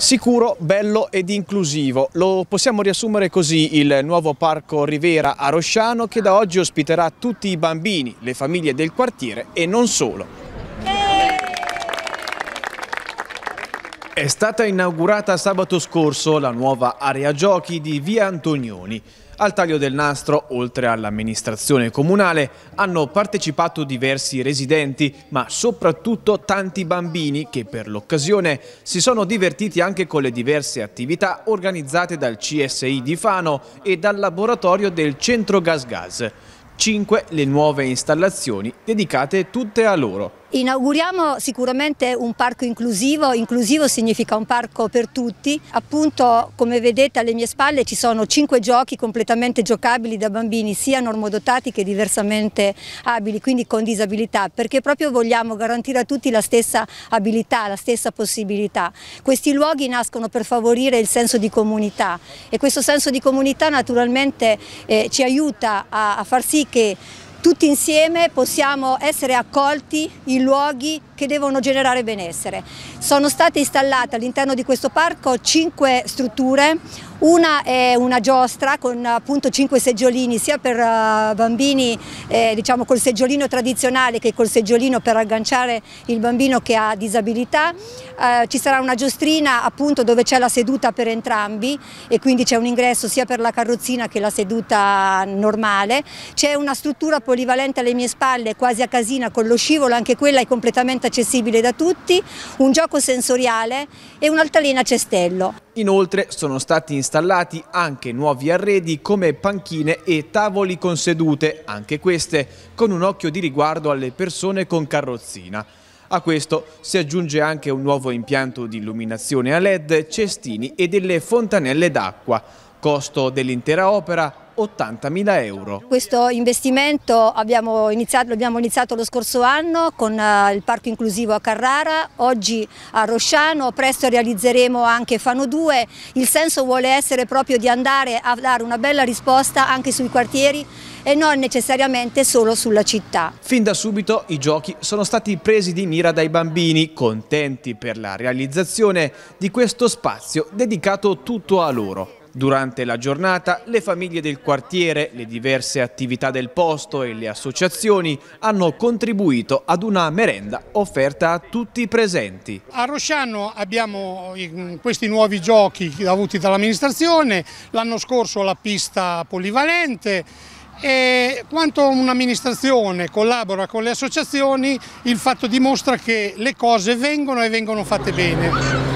Sicuro, bello ed inclusivo. Lo possiamo riassumere così il nuovo parco Rivera a Rosciano che da oggi ospiterà tutti i bambini, le famiglie del quartiere e non solo. È stata inaugurata sabato scorso la nuova area giochi di Via Antonioni. Al taglio del nastro, oltre all'amministrazione comunale, hanno partecipato diversi residenti, ma soprattutto tanti bambini che per l'occasione si sono divertiti anche con le diverse attività organizzate dal CSI di Fano e dal laboratorio del Centro Gas Gas. Cinque le nuove installazioni dedicate tutte a loro. Inauguriamo sicuramente un parco inclusivo, inclusivo significa un parco per tutti, appunto come vedete alle mie spalle ci sono cinque giochi completamente giocabili da bambini sia normodotati che diversamente abili, quindi con disabilità, perché proprio vogliamo garantire a tutti la stessa abilità, la stessa possibilità. Questi luoghi nascono per favorire il senso di comunità e questo senso di comunità naturalmente eh, ci aiuta a, a far sì che tutti insieme possiamo essere accolti in luoghi che devono generare benessere. Sono state installate all'interno di questo parco cinque strutture, una è una giostra con appunto cinque seggiolini sia per eh, bambini eh, diciamo col seggiolino tradizionale che col seggiolino per agganciare il bambino che ha disabilità, eh, ci sarà una giostrina appunto dove c'è la seduta per entrambi e quindi c'è un ingresso sia per la carrozzina che la seduta normale, c'è una struttura polivalente alle mie spalle quasi a casina con lo scivolo, anche quella è completamente accessibile da tutti, un gioco sensoriale e un'altalena cestello. Inoltre sono stati installati anche nuovi arredi come panchine e tavoli con sedute, anche queste con un occhio di riguardo alle persone con carrozzina. A questo si aggiunge anche un nuovo impianto di illuminazione a led, cestini e delle fontanelle d'acqua. Costo dell'intera opera 80.000 euro. Questo investimento abbiamo iniziato, abbiamo iniziato lo scorso anno con eh, il parco inclusivo a Carrara, oggi a Rosciano, presto realizzeremo anche Fano 2. Il senso vuole essere proprio di andare a dare una bella risposta anche sui quartieri e non necessariamente solo sulla città. Fin da subito i giochi sono stati presi di mira dai bambini, contenti per la realizzazione di questo spazio dedicato tutto a loro. Durante la giornata le famiglie del quartiere, le diverse attività del posto e le associazioni hanno contribuito ad una merenda offerta a tutti i presenti. A Rosciano abbiamo eh, questi nuovi giochi avuti dall'amministrazione, l'anno scorso la pista polivalente e quanto un'amministrazione collabora con le associazioni il fatto dimostra che le cose vengono e vengono fatte bene.